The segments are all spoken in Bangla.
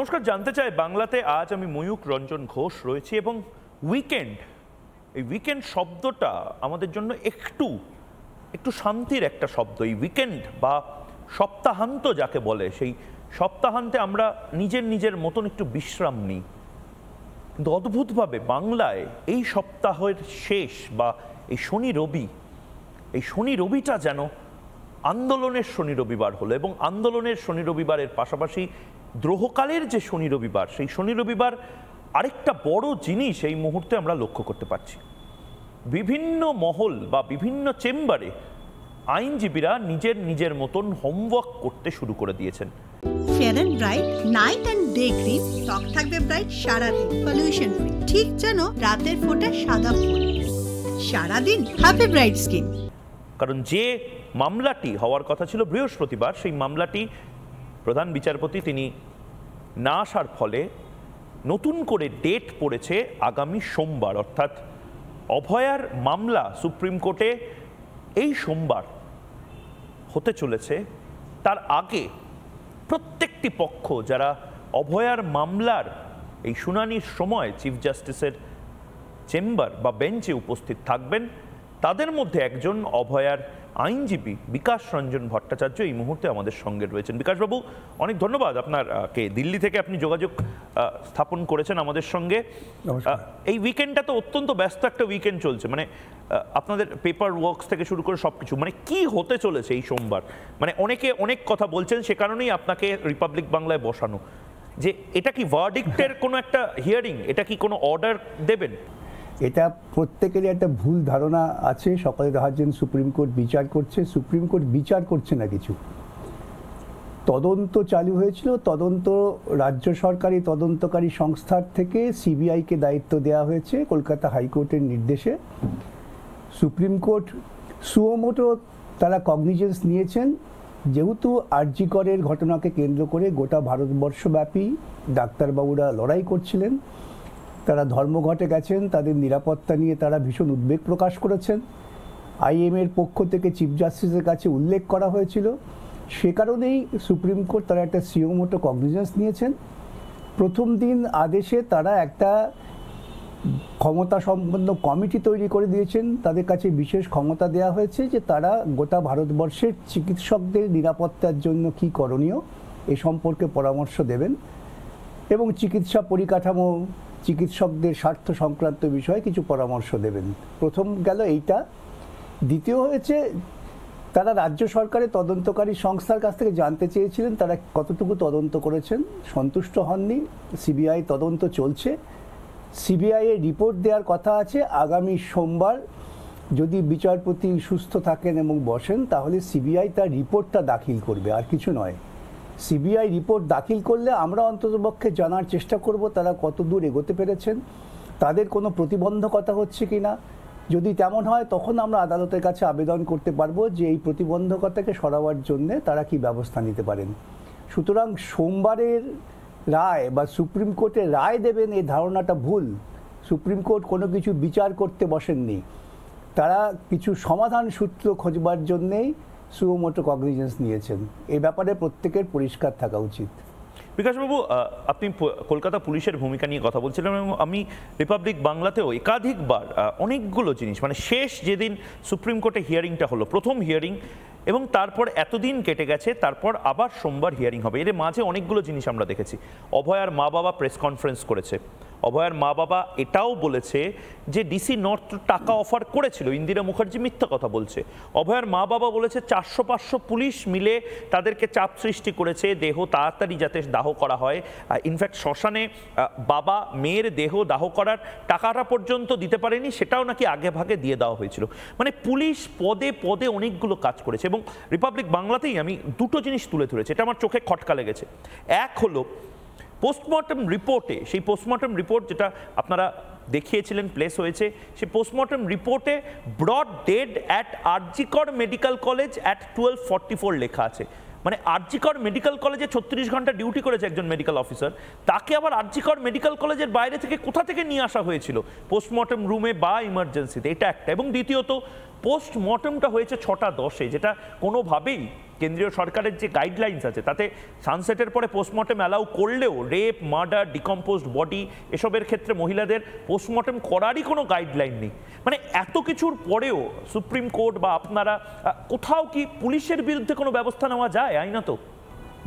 নমস্কার জানতে চাই বাংলাতে আজ আমি ময়ূক রঞ্জন ঘোষ রয়েছি এবং উইকেন্ড এই উইকেন্ড শব্দটা আমাদের জন্য একটু একটু শান্তির একটা শব্দ এই উইকেন্ড বা সপ্তাহান্ত যাকে বলে সেই সপ্তাহান্তে আমরা নিজের নিজের মতন একটু বিশ্রাম নিই কিন্তু অদ্ভুতভাবে বাংলায় এই সপ্তাহের শেষ বা এই শনি রবি এই শনি রবিটা যেন আন্দোলনের শনি রবিবার হলো এবং আন্দোলনের শনি রবিবারের পাশাপাশি দ্রোহকালের যে শনি রবিবার সেই শনি রবিবার আরেকটা বড় জিনিস এই মুহূর্তে আমরা লক্ষ্য করতে পারছি বিভিন্ন মহল বা বিভিন্ন চেম্বারে আইনজীবীরা নিজের নিজের মতন হোমওয়ার্ক করতে শুরু করে দিয়েছেন fair and bright night and day cream ত্বক থাকবে ব্রাইট সারাদিন পলিউশন ফ্রি ঠিক যেন রাতের ফোটা সাদা ফুল সারাদিন হ্যাপি ব্রাইট স্কিন কারণ যে মামলাটি হওয়ার কথা ছিল বৃহস্পতিবার সেই মামলাটি প্রধান বিচারপতি তিনি না আসার ফলে নতুন করে ডেট পড়েছে আগামী সোমবার অর্থাৎ অভয়ার মামলা সুপ্রিম কোর্টে এই সোমবার হতে চলেছে তার আগে প্রত্যেকটি পক্ষ যারা অভয়ার মামলার এই শুনানির সময় চিফ জাস্টিসের চেম্বার বা বেঞ্চে উপস্থিত থাকবেন তাদের মধ্যে একজন অভয়ার আইনজীবী বিকাশ রঞ্জন ভট্টাচার্য এই মুহূর্তে আমাদের সঙ্গে রয়েছেন বিকাশবাবু অনেক ধন্যবাদ আপনার কে দিল্লি থেকে আপনি যোগাযোগ স্থাপন করেছেন আমাদের সঙ্গে এই উইকেন্ডটা তো অত্যন্ত ব্যস্ত একটা উইকেন্ড চলছে মানে আপনাদের পেপার ওয়ার্কস থেকে শুরু করে সব কিছু মানে কি হতে চলেছে এই সোমবার মানে অনেকে অনেক কথা বলছেন সে কারণেই আপনাকে রিপাবলিক বাংলায় বসানো যে এটা কি ভার্ডিক্টের কোনো একটা হিয়ারিং এটা কি কোনো অর্ডার দেবেন এটা প্রত্যেকেরই একটা ভুল ধারণা আছে সকালে দেখাচ্ছেন সুপ্রিম কোর্ট বিচার করছে সুপ্রিম কোর্ট বিচার করছে না কিছু তদন্ত চালু হয়েছিল তদন্ত রাজ্য সরকারি তদন্তকারী সংস্থার থেকে সিবিআইকে দায়িত্ব দেওয়া হয়েছে কলকাতা হাইকোর্টের নির্দেশে সুপ্রিম কোর্ট সুয়মোটো তারা কগনিজেন্স নিয়েছেন যেহেতু আরজিকরের ঘটনাকে কেন্দ্র করে গোটা ভারতবর্ষব্যাপী ডাক্তারবাবুরা লড়াই করছিলেন তারা ধর্মঘটে গেছেন তাদের নিরাপত্তা নিয়ে তারা ভীষণ উদ্বেগ প্রকাশ করেছেন আইএমের পক্ষ থেকে চিফ জাস্টিসের কাছে উল্লেখ করা হয়েছিল সে কারণেই সুপ্রিম কোর্ট তারা একটা সিওমোটো কগনিজেন্স নিয়েছেন প্রথম দিন আদেশে তারা একটা ক্ষমতা সম্পন্ন কমিটি তৈরি করে দিয়েছেন তাদের কাছে বিশেষ ক্ষমতা দেওয়া হয়েছে যে তারা গোটা ভারতবর্ষের চিকিৎসকদের নিরাপত্তার জন্য কি করণীয় এ সম্পর্কে পরামর্শ দেবেন এবং চিকিৎসা পরিকাঠামো চিকিৎসকদের স্বার্থ সংক্রান্ত বিষয়ে কিছু পরামর্শ দেবেন প্রথম গেল এইটা দ্বিতীয় হয়েছে তারা রাজ্য সরকারের তদন্তকারী সংস্থার কাছ থেকে জানতে চেয়েছিলেন তারা কতটুকু তদন্ত করেছেন সন্তুষ্ট হননি সিবিআই তদন্ত চলছে সিবিআই এর রিপোর্ট দেওয়ার কথা আছে আগামী সোমবার যদি বিচারপতি সুস্থ থাকেন এবং বসেন তাহলে সিবিআই তার রিপোর্টটা দাখিল করবে আর কিছু নয় সিবিআই রিপোর্ট দাখিল করলে আমরা অন্ততপক্ষে জানার চেষ্টা করব তারা কত দূর এগোতে পেরেছেন তাদের কোনো প্রতিবন্ধকতা হচ্ছে কি না যদি তেমন হয় তখন আমরা আদালতের কাছে আবেদন করতে পারবো যে এই প্রতিবন্ধকতাকে সরাবার জন্যে তারা কি ব্যবস্থা নিতে পারেন সুতরাং সোমবারের রায় বা সুপ্রিম কোর্টে রায় দেবেন এই ধারণাটা ভুল সুপ্রিম কোর্ট কোনো কিছু বিচার করতে বসেননি তারা কিছু সমাধান সূত্র খোঁজবার জন্যেই সুমোটো কগনিজেন্স নিয়েছেন এ ব্যাপারে প্রত্যেকের পরিষ্কার থাকা উচিত বিকাশবাবু আপনি কলকাতা পুলিশের ভূমিকা নিয়ে কথা বলছিলেন এবং আমি রিপাবলিক বাংলাতেও একাধিকবার অনেকগুলো জিনিস মানে শেষ যেদিন সুপ্রিম কোর্টে হিয়ারিংটা হলো প্রথম হিয়ারিং এবং তারপর এতদিন কেটে গেছে তারপর আবার সোমবার হিয়ারিং হবে এর মাঝে অনেকগুলো জিনিস আমরা দেখেছি অভয়ার মা বাবা প্রেস কনফারেন্স করেছে অভয়ার মা বাবা এটাও বলেছে যে ডিসি নর্থ টাকা অফার করেছিল ইন্দিরা মুখার্জি মিথ্যা কথা বলছে অভয়ের মা বাবা বলেছে চারশো পাঁচশো পুলিশ মিলে তাদেরকে চাপ সৃষ্টি করেছে দেহ তাড়াতাড়ি যাতে দাহ করা হয় ইনফ্যাক্ট শ্মশানে বাবা মেয়ের দেহ দাহ করার টাকাটা পর্যন্ত দিতে পারেনি সেটাও নাকি আগে ভাগে দিয়ে দেওয়া হয়েছিল মানে পুলিশ পদে পদে অনেকগুলো কাজ করেছে এবং রিপাবলিক বাংলাতেই আমি দুটো জিনিস তুলে ধরেছি এটা আমার চোখে খটকা লেগেছে এক হলো পোস্টমর্টম রিপোর্টে সেই পোস্টমর্টম রিপোর্ট যেটা আপনারা দেখিয়েছিলেন প্লেস হয়েছে সে পোস্টমর্টম রিপোর্টে brought dead at RG Kar medical college at twelve forty four লেখা আছে মানে আরজিকর মেডিকেল কলেজে ছত্রিশ ঘন্টা ডিউটি করেছে একজন মেডিকেল অফিসার তাকে আবার আরজিকর মেডিকেল কলেজের বাইরে থেকে কোথা থেকে নিয়ে আসা হয়েছিল পোস্টমর্টম রুমে বা ইমার্জেন্সিতে এটা একটা এবং দ্বিতীয়ত পোস্টমর্টমটা হয়েছে ছটা দশে যেটা কোনোভাবেই কেন্দ্রীয় সরকারের যে গাইডলাইন্স আছে তাতে সানসেটের পরে পোস্টমর্টেম অ্যালাউ করলেও রেপ মার্ডার ডিকম্পোজড বডি এসবের ক্ষেত্রে মহিলাদের পোস্টমর্টেম করারই কোনো গাইডলাইন নেই মানে এত কিছুর পরেও সুপ্রিম কোর্ট বা আপনারা কোথাও কি পুলিশের বিরুদ্ধে কোনো ব্যবস্থা নেওয়া যায় আইনত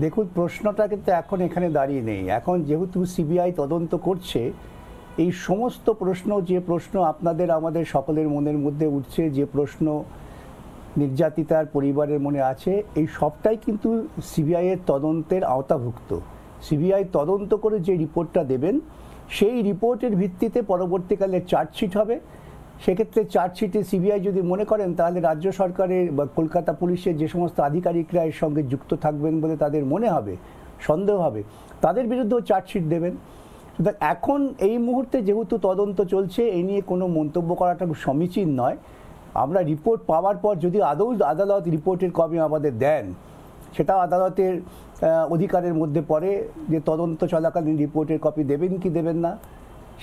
দেখুন প্রশ্নটা কিন্তু এখন এখানে দাঁড়িয়ে নেই এখন যেহেতু সিবিআই তদন্ত করছে এই সমস্ত প্রশ্ন যে প্রশ্ন আপনাদের আমাদের সকলের মনের মধ্যে উঠছে যে প্রশ্ন নির্যাতিতার পরিবারের মনে আছে এই সবটাই কিন্তু সিবিআইয়ের তদন্তের আওতাভুক্ত সিবিআই তদন্ত করে যে রিপোর্টটা দেবেন সেই রিপোর্টের ভিত্তিতে পরবর্তীকালে চার্জশিট হবে সেক্ষেত্রে চার্জশিটে সিবিআই যদি মনে করেন তাহলে রাজ্য সরকারের বা কলকাতা পুলিশের যে সমস্ত আধিকারিকরা এর সঙ্গে যুক্ত থাকবেন বলে তাদের মনে হবে সন্দেহ হবে তাদের বিরুদ্ধেও চার্জশিট দেবেন এখন এই মুহূর্তে যেহেতু তদন্ত চলছে এ নিয়ে কোনো মন্তব্য করাটা সমীচীন নয় আমরা রিপোর্ট পাওয়ার পর যদি আদৌ আদালত রিপোর্টের কপি আমাদের দেন সেটা আদালতের অধিকারের মধ্যে পড়ে যে তদন্ত চলাকালীন রিপোর্টের কপি দেবেন কি দেবেন না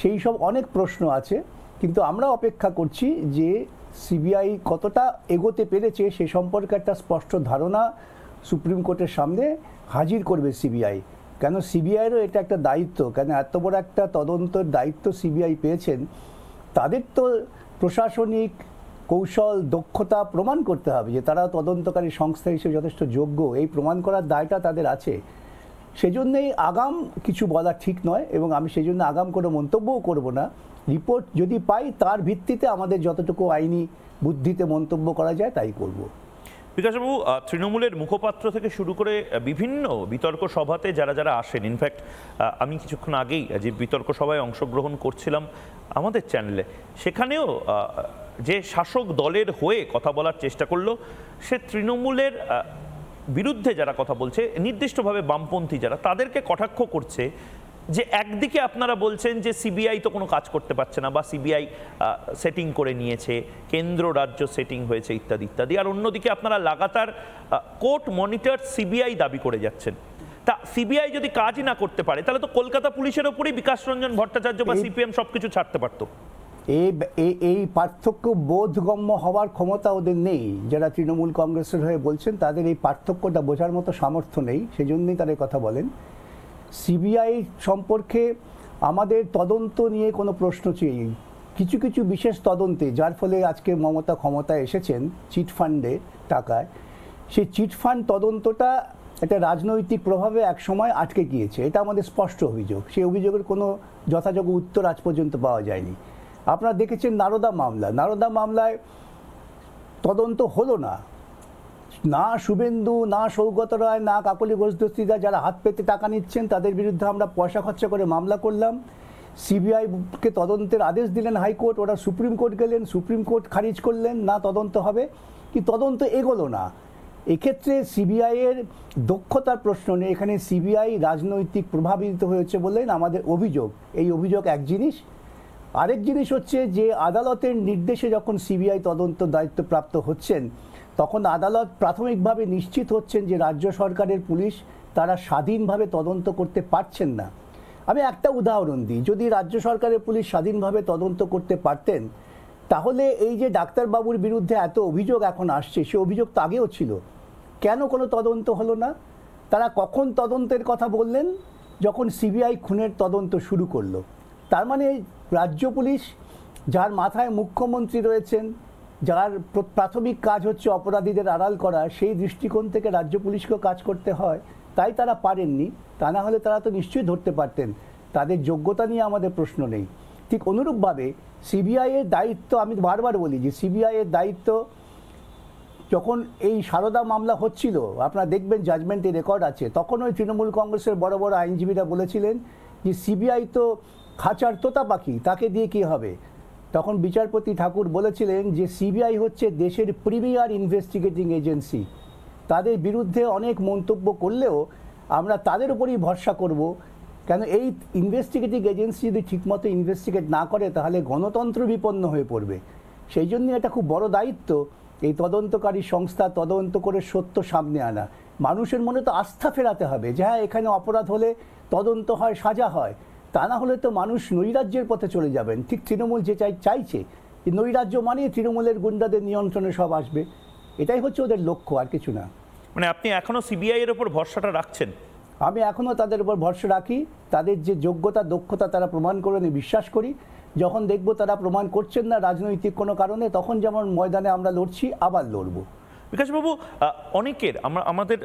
সেই সব অনেক প্রশ্ন আছে কিন্তু আমরা অপেক্ষা করছি যে সিবিআই কতটা এগোতে পেরেছে সে সম্পর্কে একটা স্পষ্ট ধারণা সুপ্রিম কোর্টের সামনে হাজির করবে সিবিআই কেন সিবিআইয়েরও এটা একটা দায়িত্ব কেন এত বড় একটা তদন্তর দায়িত্ব সিবিআই পেয়েছেন তাদের তো প্রশাসনিক কৌশল দক্ষতা প্রমাণ করতে হবে যে তারা তদন্তকারী সংস্থা হিসেবে যথেষ্ট যোগ্য এই প্রমাণ করার দায়টা তাদের আছে সেজন্যই আগাম কিছু বলা ঠিক নয় এবং আমি সেই জন্য আগাম কোনো মন্তব্যও করব না রিপোর্ট যদি পাই তার ভিত্তিতে আমাদের যতটুকু আইনি বুদ্ধিতে মন্তব্য করা যায় তাই করব বিকাশবাবু তৃণমূলের মুখপাত্র থেকে শুরু করে বিভিন্ন বিতর্ক সভাতে যারা যারা আসেন ইনফ্যাক্ট আমি কিছুক্ষণ আগেই যে বিতর্ক সভায় অংশগ্রহণ করছিলাম আমাদের চ্যানেলে সেখানেও যে শাসক দলের হয়ে কথা বলার চেষ্টা করলো সে তৃণমূলের বিরুদ্ধে যারা কথা বলছে নির্দিষ্টভাবে বামপন্থী যারা তাদেরকে কটাক্ষ করছে যে একদিকে আপনারা বলছেন যে সিবিআই তো কোনো কাজ করতে পারছে না বা সিবিআই সেটিং করে নিয়েছে কেন্দ্র রাজ্য সেটিং হয়েছে ইত্যাদি ইত্যাদি আর অন্যদিকে আপনারা লাগাতার কোর্ট মনিটর সিবিআই দাবি করে যাচ্ছেন তা সিবিআই যদি কাজই না করতে পারে তাহলে তো কলকাতা পুলিশের ওপরেই বিকাশ রঞ্জন ভট্টাচার্য বা সিপিএম সবকিছু ছাড়তে পারতো এই এই পার্থক্য বোধগম্য হওয়ার ক্ষমতা ওদের নেই যারা তৃণমূল কংগ্রেসের হয়ে বলছেন তাদের এই পার্থক্যটা বোঝার মতো সামর্থ্য নেই সেজন্যই তারা কথা বলেন সিবিআই সম্পর্কে আমাদের তদন্ত নিয়ে কোনো প্রশ্ন চেয়ে কিছু কিছু বিশেষ তদন্তে যার ফলে আজকে মমতা ক্ষমতায় এসেছেন চিটফান্ডে টাকায় সেই চিটফান্ড তদন্তটা একটা রাজনৈতিক প্রভাবে একসময় আটকে গিয়েছে এটা আমাদের স্পষ্ট অভিযোগ সেই অভিযোগের কোনো যথাযোগ্য উত্তর আজ পর্যন্ত পাওয়া যায়নি আপনারা দেখেছেন নারদা মামলা নারদা মামলায় তদন্ত হলো না না শুভেন্দু না সৌগত রায় না কাকলি ঘোষদস্তিরা যারা হাত পেতে টাকা নিচ্ছেন তাদের বিরুদ্ধে আমরা পয়সা খরচা করে মামলা করলাম সিবিআইকে তদন্তের আদেশ দিলেন হাইকোর্ট ওরা সুপ্রিম কোর্ট গেলেন সুপ্রিম কোর্ট খারিজ করলেন না তদন্ত হবে কি তদন্ত এগোলো না এক্ষেত্রে সিবিআইয়ের দক্ষতার প্রশ্ন নেই এখানে সিবিআই রাজনৈতিক প্রভাবিত হয়েছে বললেন আমাদের অভিযোগ এই অভিযোগ এক জিনিস আরেক জিনিস হচ্ছে যে আদালতের নির্দেশে যখন সিবিআই তদন্ত দায়িত্বপ্রাপ্ত হচ্ছেন তখন আদালত প্রাথমিকভাবে নিশ্চিত হচ্ছেন যে রাজ্য সরকারের পুলিশ তারা স্বাধীনভাবে তদন্ত করতে পারছেন না আমি একটা উদাহরণ দিই যদি রাজ্য সরকারের পুলিশ স্বাধীনভাবে তদন্ত করতে পারতেন তাহলে এই যে ডাক্তারবাবুর বিরুদ্ধে এত অভিযোগ এখন আসছে সে অভিযোগ তো আগেও ছিল কেন কোনো তদন্ত হলো না তারা কখন তদন্তের কথা বললেন যখন সিবিআই খুনের তদন্ত শুরু করলো তার মানে রাজ্য পুলিশ যার মাথায় মুখ্যমন্ত্রী রয়েছেন যার প্রাথমিক কাজ হচ্ছে অপরাধীদের আড়াল করা সেই দৃষ্টিকোণ থেকে রাজ্য পুলিশকেও কাজ করতে হয় তাই তারা পারেননি তা না হলে তারা তো নিশ্চয়ই ধরতে পারতেন তাদের যোগ্যতা নিয়ে আমাদের প্রশ্ন নেই ঠিক অনুরূপভাবে সিবিআইয়ের দায়িত্ব আমি বারবার বলি যে সিবিআইয়ের দায়িত্ব যখন এই সারদা মামলা হচ্ছিল আপনারা দেখবেন জাজমেন্টে রেকর্ড আছে তখন ওই তৃণমূল কংগ্রেসের বড় বড় আইনজীবীরা বলেছিলেন যে সিবিআই তো খাঁচার তোতা পাখি তাকে দিয়ে কি হবে তখন বিচারপতি ঠাকুর বলেছিলেন যে সিবিআই হচ্ছে দেশের প্রিমিয়ার ইনভেস্টিগেটিং এজেন্সি তাদের বিরুদ্ধে অনেক মন্তব্য করলেও আমরা তাদের উপরই ভরসা করব কেন এই ইনভেস্টিগেটিং এজেন্সি যদি ঠিকমতো ইনভেস্টিগেট না করে তাহলে গণতন্ত্র বিপন্ন হয়ে পড়বে সেই জন্য এটা খুব বড় দায়িত্ব এই তদন্তকারী সংস্থা তদন্ত করে সত্য সামনে আনা মানুষের মনে তো আস্থা ফেরাতে হবে যে হ্যাঁ এখানে অপরাধ হলে তদন্ত হয় সাজা হয় তা না হলে তো মানুষ নৈরাজ্যের পথে চলে যাবেন ঠিক তৃণমূল যে চাই চাইছে নৈরাজ্য মানে তৃণমূলের গুন্ডাদের নিয়ন্ত্রণে সব আসবে এটাই হচ্ছে ওদের লক্ষ্য আর কিছু না মানে আপনি এখনও সিবিআই এর ওপর ভরসাটা রাখছেন আমি এখনও তাদের উপর ভরসা রাখি তাদের যে যোগ্যতা দক্ষতা তারা প্রমাণ করে আমি বিশ্বাস করি যখন দেখব তারা প্রমাণ করছেন না রাজনৈতিক কোনো কারণে তখন যেমন ময়দানে আমরা লড়ছি আবার লড়ব বিকাশবাবু অনেকের আমরা আমাদের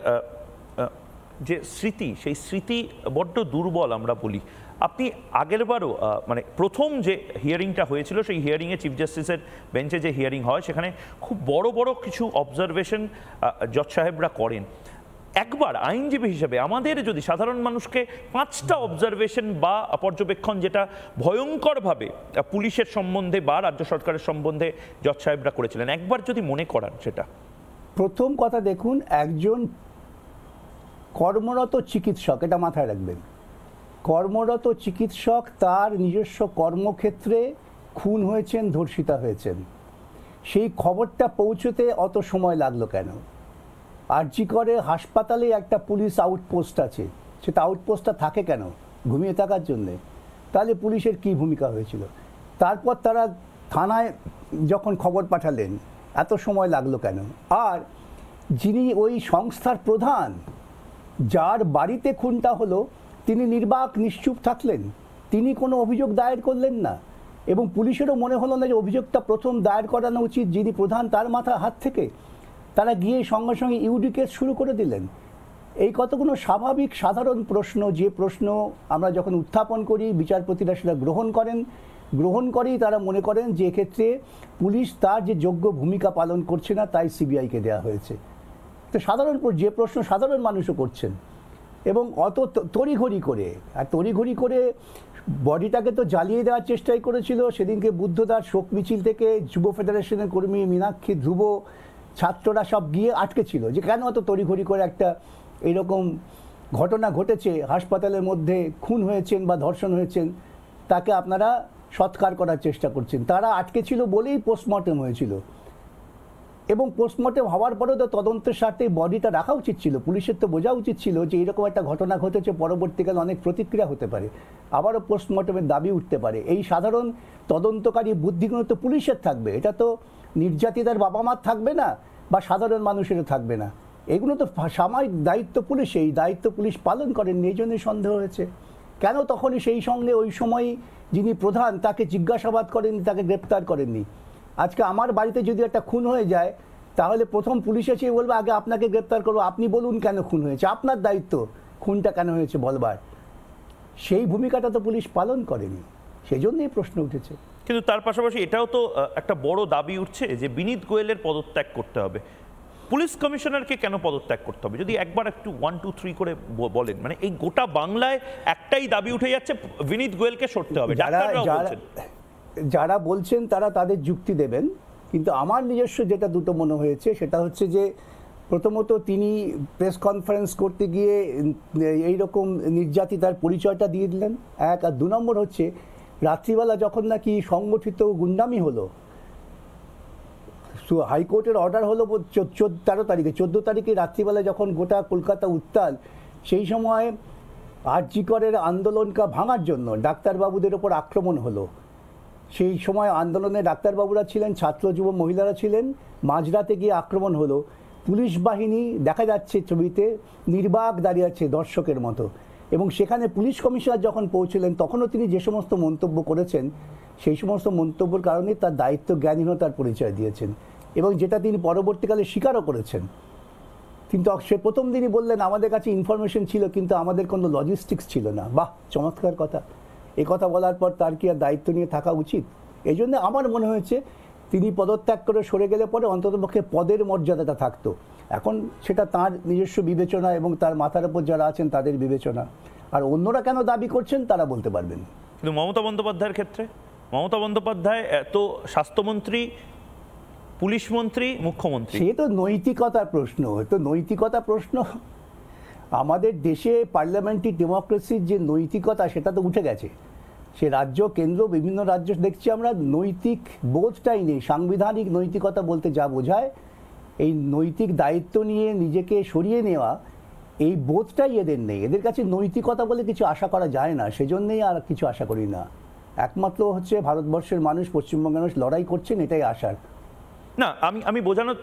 যে স্মৃতি সেই স্মৃতি বড্ড দুর্বল আমরা বলি আপনি আগেরবারও মানে প্রথম যে হিয়ারিংটা হয়েছিল সেই হিয়ারিংয়ে চিফ জাস্টিসের বেঞ্চে যে হিয়ারিং হয় সেখানে খুব বড় বড় কিছু অবজারভেশন জজ সাহেবরা করেন একবার আইনজীবী হিসেবে আমাদের যদি সাধারণ মানুষকে পাঁচটা অবজারভেশন বা পর্যবেক্ষণ যেটা ভয়ঙ্করভাবে পুলিশের সম্বন্ধে বা রাজ্য সরকারের সম্বন্ধে জজ সাহেবরা করেছিলেন একবার যদি মনে করান সেটা প্রথম কথা দেখুন একজন কর্মরত চিকিৎসক এটা মাথায় রাখবেন কর্মরত চিকিৎসক তার নিজস্ব কর্মক্ষেত্রে খুন হয়েছেন ধর্ষিতা হয়েছেন সেই খবরটা পৌঁছতে অত সময় লাগলো কেন আরজি করে হাসপাতালে একটা পুলিশ আউটপোস্ট আছে সেটা আউটপোস্টটা থাকে কেন ঘুমিয়ে থাকার জন্যে তাহলে পুলিশের কি ভূমিকা হয়েছিল তারপর তারা থানায় যখন খবর পাঠালেন এত সময় লাগলো কেন আর যিনি ওই সংস্থার প্রধান যার বাড়িতে খুনটা হলো তিনি নির্বাক নিশ্চুপ থাকলেন তিনি কোনো অভিযোগ দায়ের করলেন না এবং পুলিশেরও মনে হলো না যে অভিযোগটা প্রথম দায়ের করানো উচিত যিনি প্রধান তার মাথা হাত থেকে তারা গিয়ে সঙ্গে সঙ্গে ইউডি কেস শুরু করে দিলেন এই কতগুলো স্বাভাবিক সাধারণ প্রশ্ন যে প্রশ্ন আমরা যখন উত্থাপন করি বিচারপতিরা সেটা গ্রহণ করেন গ্রহণ করেই তারা মনে করেন যে ক্ষেত্রে পুলিশ তার যে যোগ্য ভূমিকা পালন করছে না তাই সিবিআইকে দেওয়া হয়েছে তো সাধারণ যে প্রশ্ন সাধারণ মানুষও করছেন এবং অত তড়িঘড়ি করে আর তড়িঘড়ি করে বডিটাকে তো জ্বালিয়ে দেওয়ার চেষ্টাই করেছিল সেদিনকে বুদ্ধদার শোক মিছিল থেকে যুব ফেডারেশনের কর্মী মীনাক্ষী ধ্রুব ছাত্ররা সব গিয়ে আটকে ছিল যে কেন অত তড়িঘড়ি করে একটা এরকম ঘটনা ঘটেছে হাসপাতালের মধ্যে খুন হয়েছেন বা ধর্ষণ হয়েছেন তাকে আপনারা সৎকার করার চেষ্টা করছেন তারা আটকে ছিল বলেই পোস্টমর্টম হয়েছিল এবং পোস্টমর্টেম হওয়ার পরেও তো তদন্তের স্বার্থে বডিটা রাখা উচিত ছিল পুলিশের তো বোঝা উচিত ছিল যে এরকম একটা ঘটনা ঘটেছে পরবর্তীকালে অনেক প্রতিক্রিয়া হতে পারে আবারও পোস্টমর্টমের দাবি উঠতে পারে এই সাধারণ তদন্তকারী বুদ্ধিগুণ তো পুলিশের থাকবে এটা তো নির্যাতিতার বাবা মার থাকবে না বা সাধারণ মানুষেরও থাকবে না এগুলো তো সাময়িক দায়িত্ব পুলিশ এই দায়িত্ব পুলিশ পালন করেন এই জন্যই সন্দেহ হয়েছে কেন তখনই সেই সঙ্গে ওই সময় যিনি প্রধান তাকে জিজ্ঞাসাবাদ করেননি তাকে গ্রেপ্তার করেননি আজকে আমার বাড়িতে যদি একটা খুন হয়ে যায় তাহলে প্রথম পুলিশ এসে বলবে আগে আপনাকে গ্রেপ্তার করবো আপনি বলুন কেন খুন হয়েছে আপনার দায়িত্ব খুনটা কেন হয়েছে বলবার সেই ভূমিকাটা তো পুলিশ পালন করেনি সেই জন্যই প্রশ্ন উঠেছে কিন্তু তার পাশাপাশি এটাও তো একটা বড় দাবি উঠছে যে বিনীত গোয়েলের পদত্যাগ করতে হবে পুলিশ কমিশনারকে কেন পদত্যাগ করতে হবে যদি একবার একটু ওয়ান টু থ্রি করে বলেন মানে এই গোটা বাংলায় একটাই দাবি উঠে যাচ্ছে বিনীত গোয়েলকে সরতে হবে যারা বলছেন তারা তাদের যুক্তি দেবেন কিন্তু আমার নিজস্ব যেটা দুটো মনে হয়েছে সেটা হচ্ছে যে প্রথমত তিনি প্রেস কনফারেন্স করতে গিয়ে এই রকম নির্যাতিতার পরিচয়টা দিয়ে দিলেন এক আর দু নম্বর হচ্ছে রাত্রিবেলা যখন নাকি সংগঠিত গুন্ডামি হলো হাইকোর্টের অর্ডার হলো চোদ্দ তেরো তারিখে চোদ্দো তারিখে রাত্রিবেলা যখন গোটা কলকাতা উত্তাল সেই সময় আর্যিকরের আন্দোলনকে ভাঙার জন্য ডাক্তারবাবুদের ওপর আক্রমণ হলো সেই সময় আন্দোলনে ডাক্তারবাবুরা ছিলেন ছাত্র যুব মহিলারা ছিলেন মাঝরাতে গিয়ে আক্রমণ হলো পুলিশ বাহিনী দেখা যাচ্ছে ছবিতে নির্বাক দাঁড়িয়ে আছে দর্শকের মতো এবং সেখানে পুলিশ কমিশনার যখন পৌঁছলেন তখনও তিনি যে সমস্ত মন্তব্য করেছেন সেই সমস্ত মন্তব্যের কারণে তার দায়িত্ব জ্ঞানহীনতার পরিচয় দিয়েছেন এবং যেটা তিনি পরবর্তীকালে স্বীকারও করেছেন কিন্তু সে প্রথম দিনই বললেন আমাদের কাছে ইনফরমেশন ছিল কিন্তু আমাদের কোনো লজিস্টিক্স ছিল না বাহ চমৎকার কথা এই কথা বলার পর তার কি আর দায়িত্ব নিয়ে থাকা উচিত এই জন্য আমার মনে হয়েছে তিনি পদত্যাগ করে সরে গেলে পরে অন্ততপক্ষে পদের মর্যাদাটা থাকতো এখন সেটা তার নিজস্ব বিবেচনা এবং তার মাথার উপর যারা আছেন তাদের বিবেচনা আর অন্যরা কেন দাবি করছেন তারা বলতে পারবেন কিন্তু মমতা বন্দ্যোপাধ্যায়ের ক্ষেত্রে মমতা বন্দ্যোপাধ্যায় এত স্বাস্থ্যমন্ত্রী পুলিশ মন্ত্রী মুখ্যমন্ত্রী সে তো নৈতিকতার প্রশ্ন তো নৈতিকতা প্রশ্ন আমাদের দেশে পার্লামেন্টারি ডেমোক্রেসির যে নৈতিকতা সেটা তো উঠে গেছে সে রাজ্য কেন্দ্র বিভিন্ন রাজ্য দেখছি আমরা নৈতিক বোধটাই নেই সাংবিধানিক নৈতিকতা বলতে যা বোঝায় এই নৈতিক দায়িত্ব নিয়ে নিজেকে সরিয়ে নেওয়া এই বোধটাই এদের নেই এদের কাছে নৈতিকতা বলে কিছু আশা করা যায় না সেজন্যই আর কিছু আশা করি না একমাত্র হচ্ছে ভারতবর্ষের মানুষ পশ্চিমবঙ্গের মানুষ লড়াই করছেন এটাই আশার না আমি আমি বোঝানোর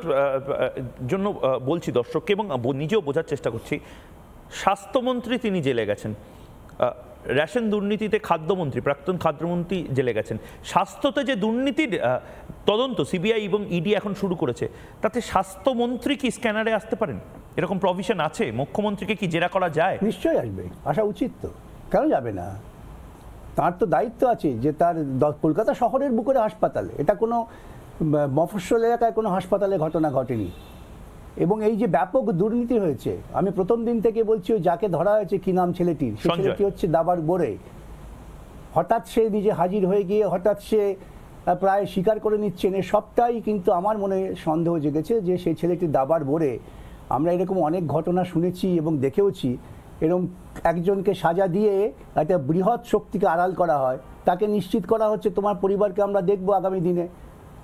জন্য বলছি দর্শককে এবং নিজেও বোঝার চেষ্টা করছি স্বাস্থ্যমন্ত্রী তিনি জেলে গেছেন রেশন দুর্নীতিতে খাদ্যমন্ত্রী প্রাক্তন খাদ্যমন্ত্রী জেলে গেছেন স্বাস্থ্যতে যে দুর্নীতির তদন্ত সিবিআই এবং ইডি এখন শুরু করেছে তাতে স্বাস্থ্যমন্ত্রী কি স্ক্যানারে আসতে পারেন এরকম প্রভিশন আছে মুখ্যমন্ত্রীকে কি জেরা করা যায় নিশ্চয়ই আসবে আসা উচিত তো কেন যাবে না তার তো দায়িত্ব আছে যে তার কলকাতা শহরের বুকের হাসপাতাল এটা কোনো মফস্বল এলাকায় কোনো হাসপাতালে ঘটনা ঘটেনি এবং এই যে ব্যাপক দুর্নীতি হয়েছে আমি প্রথম দিন থেকে বলছি যাকে ধরা হয়েছে কি নাম ছেলেটির ছেলেটি হচ্ছে দাবার গোড়ে হঠাৎ সে নিজে হাজির হয়ে গিয়ে হঠাৎ সে প্রায় স্বীকার করে নিচ্ছেন এ সবটাই কিন্তু আমার মনে সন্দেহ জেগেছে যে সেই ছেলেটি দাবার বোরে আমরা এরকম অনেক ঘটনা শুনেছি এবং দেখেওছি এরকম একজনকে সাজা দিয়ে একটা বৃহৎ শক্তিকে আড়াল করা হয় তাকে নিশ্চিত করা হচ্ছে তোমার পরিবারকে আমরা দেখব আগামী দিনে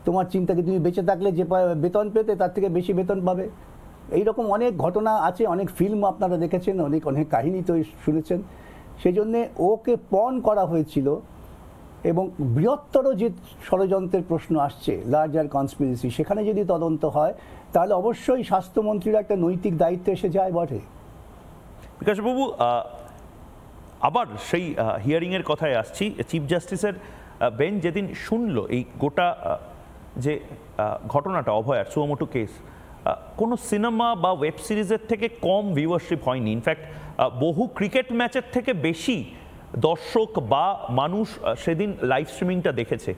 তোমার চিন্তাকে তুমি বেঁচে থাকলে যে বেতন পেতে তার থেকে বেশি বেতন পাবে এইরকম অনেক ঘটনা আছে অনেক ফিল্ম আপনারা দেখেছেন অনেক অনেক কাহিনী তো শুনেছেন সেই জন্যে ওকে পণ করা হয়েছিল এবং বৃহত্তর যে ষড়যন্ত্রের প্রশ্ন আসছে লার্জার কনস্পিরেসি সেখানে যদি তদন্ত হয় তাহলে অবশ্যই স্বাস্থ্যমন্ত্রীর একটা নৈতিক দায়িত্ব এসে যায় বটে বিকাশবাবু আবার সেই হিয়ারিংয়ের কথায় আসছি চিফ জাস্টিসের বেঞ্চ যেদিন শুনল এই গোটা যে ঘটনাটা অভয়ার সুমোটু কেস কোনো সিনেমা বা ওয়েব সিরিজের থেকে কম ভিউয়ারশিপ হয়নি ইনফ্যাক্ট বহু ক্রিকেট ম্যাচের থেকে বেশি দর্শক বা মানুষ সেদিন লাইভ স্ট্রিমিংটা দেখেছে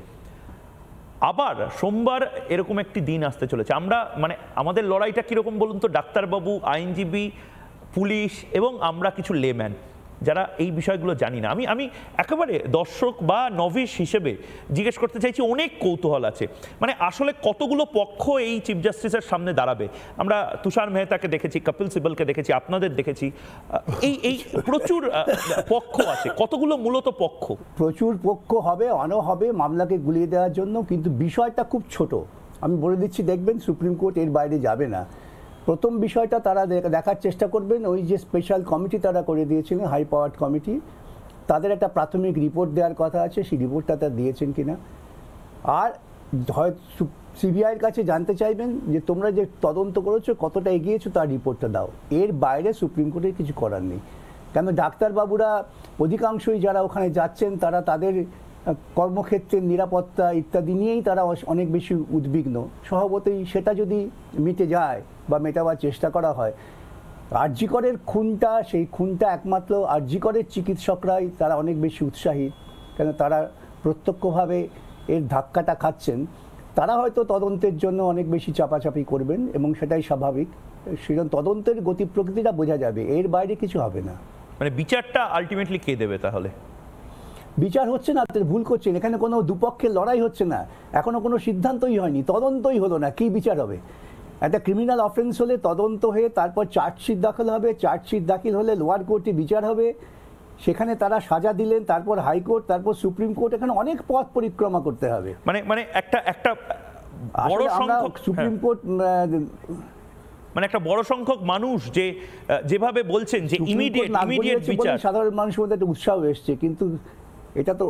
আবার সোমবার এরকম একটি দিন আসতে চলেছে আমরা মানে আমাদের লড়াইটা কীরকম বলুন তো ডাক্তারবাবু আইনজীবী পুলিশ এবং আমরা কিছু লেম্যান যারা এই বিষয়গুলো জানি না আমি আমি একেবারে দর্শক বা নভিস হিসেবে জিজ্ঞেস করতে চাইছি অনেক কৌতূহল আছে মানে আসলে কতগুলো পক্ষ এই চিফ জাস্টিসের সামনে দাঁড়াবে আমরা তুষার মেহতাকে দেখেছি কপিল সিব্বলকে দেখেছি আপনাদের দেখেছি এই এই প্রচুর পক্ষ আছে কতগুলো মূলত পক্ষ প্রচুর পক্ষ হবে অন হবে মামলাকে গুলিয়ে দেওয়ার জন্য কিন্তু বিষয়টা খুব ছোট আমি বলে দিচ্ছি দেখবেন সুপ্রিম কোর্ট এর বাইরে যাবে না প্রথম বিষয়টা তারা দেখার চেষ্টা করবেন ওই যে স্পেশাল কমিটি তারা করে দিয়েছিলেন হাই পাওয়ার কমিটি তাদের একটা প্রাথমিক রিপোর্ট দেওয়ার কথা আছে সেই রিপোর্টটা তারা দিয়েছেন কি না আর হয় সিবিআইয়ের কাছে জানতে চাইবেন যে তোমরা যে তদন্ত করেছো কতটা এগিয়েছো তার রিপোর্টটা দাও এর বাইরে সুপ্রিম কোর্টের কিছু করার নেই কেন ডাক্তারবাবুরা অধিকাংশই যারা ওখানে যাচ্ছেন তারা তাদের কর্মক্ষেত্রের নিরাপত্তা ইত্যাদি নিয়েই তারা অনেক বেশি উদ্বিগ্ন স্বভাবতই সেটা যদি মিটে যায় বা মেটাবার চেষ্টা করা হয় আর্যিকরের খুনটা সেই খুনটা একমাত্র আর্যিকরের চিকিৎসকরাই তারা অনেক বেশি উৎসাহী কেন তারা প্রত্যক্ষভাবে এর ধাক্কাটা খাচ্ছেন তারা হয়তো তদন্তের জন্য অনেক বেশি চাপাচাপি করবেন এবং সেটাই স্বাভাবিক সেজন তদন্তের গতি প্রকৃতিটা বোঝা যাবে এর বাইরে কিছু হবে না মানে বিচারটা আলটিমেটলি কে দেবে তাহলে বিচার হচ্ছে না ভুল করছেন এখানে কোনো দুপক্ষের লড়াই হচ্ছে না এখনো কোনো সিদ্ধান্তই হয়নি তদন্তই হলো না কি বিচার হবে একটা ক্রিমিনাল অফেন্স হলে তদন্ত হয়ে তারপর চার্জশিট দাখিল হবে চার্জশিট দাখিল হলে লোয়ার কোর্টে বিচার হবে সেখানে তারা সাজা দিলেন তারপর হাইকোর্ট তারপর সুপ্রিম কোর্ট এখানে অনেক পথ পরিক্রমা করতে হবে মানে মানে একটা একটা বড় সংখ্যক সুপ্রিম হ্যাঁ। কোর্ট মানে একটা বড় সংখ্যক মানুষ যে যেভাবে বলছেন যে ইমিডিয়েট ইমিডিয়েট বিচার সাধারণ মানুষের মধ্যে একটা উৎসাহ এসেছে কিন্তু এটা তো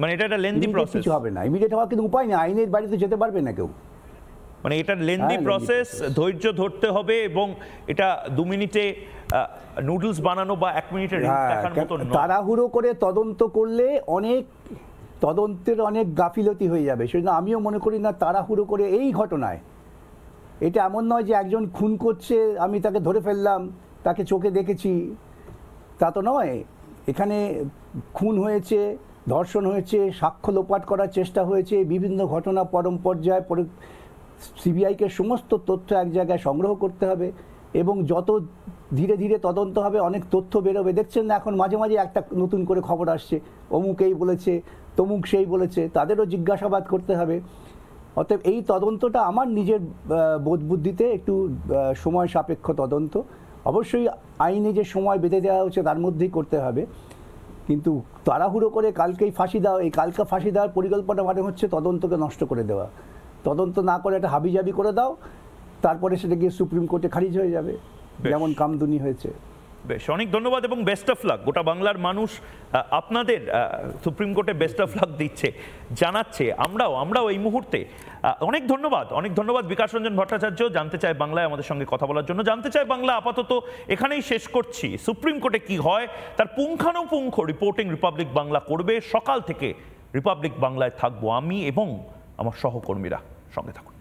মানে এটা একটা লেন্দি প্রসেস হবে না ইমিডিয়েট হওয়ার কিন্তু উপায় নেই আইনের বাড়িতে যেতে পারবে না কেউ মানে এটা লেন্দি হ্যাঁ, প্রসেস ধৈর্য ধরতে হবে এবং এটা দু মিনিটে নুডলস বানানো বা এক মিনিটে হ্যাঁ, তাড়াহুড়ো করে তদন্ত করলে অনেক তদন্তের অনেক গাফিলতি হয়ে যাবে সেজন্য আমিও মনে করি না তাড়াহুড়ো করে এই ঘটনায় এটা এমন নয় যে একজন খুন করছে আমি তাকে ধরে ফেললাম তাকে চোখে দেখেছি তা তো নয় এখানে খুন হয়েছে ধর্ষণ হয়েছে সাক্ষ্য লোপাট করার চেষ্টা হয়েছে বিভিন্ন ঘটনা পরম পর্যায়ে সিবিআইকে সমস্ত তথ্য এক জায়গায় সংগ্রহ করতে হবে এবং যত ধীরে ধীরে তদন্ত হবে অনেক তথ্য বেরোবে দেখছেন না এখন মাঝে মাঝে একটা নতুন করে খবর আসছে অমুক এই বলেছে তমুক সেই বলেছে তাদেরও জিজ্ঞাসাবাদ করতে হবে অতএব এই তদন্তটা আমার নিজের বোধবুদ্ধিতে একটু সময় সাপেক্ষ তদন্ত অবশ্যই আইনে যে সময় বেঁধে দেওয়া হচ্ছে তার মধ্যেই করতে হবে কিন্তু তাড়াহুড়ো করে কালকেই ফাঁসি দেওয়া এই কালকে ফাঁসি দেওয়ার পরিকল্পনা মানে হচ্ছে তদন্তকে নষ্ট করে দেওয়া তদন্ত না করে একটা হাবিজাবি করে দাও তারপরে সেটা গিয়ে সুপ্রিম কোর্টে খারিজ হয়ে যাবে যেমন কামদুনি হয়েছে বেশ অনেক ধন্যবাদ এবং বেস্ট অফ লাক গোটা বাংলার মানুষ আপনাদের সুপ্রিম কোর্টে বেস্ট অফ লাক দিচ্ছে জানাচ্ছে আমরাও আমরাও এই মুহূর্তে অনেক ধন্যবাদ অনেক ধন্যবাদ বিকাশ রঞ্জন ভট্টাচার্য জানতে চায় বাংলায় আমাদের সঙ্গে কথা বলার জন্য জানতে চায় বাংলা আপাতত এখানেই শেষ করছি সুপ্রিম কোর্টে কি হয় তার পুঙ্খানুপুঙ্খ রিপোর্টিং রিপাবলিক বাংলা করবে সকাল থেকে রিপাবলিক বাংলায় থাকবো আমি এবং আমার সহকর্মীরা সামনে থাকুন